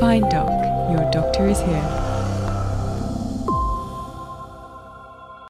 Fine Doc, your doctor is here.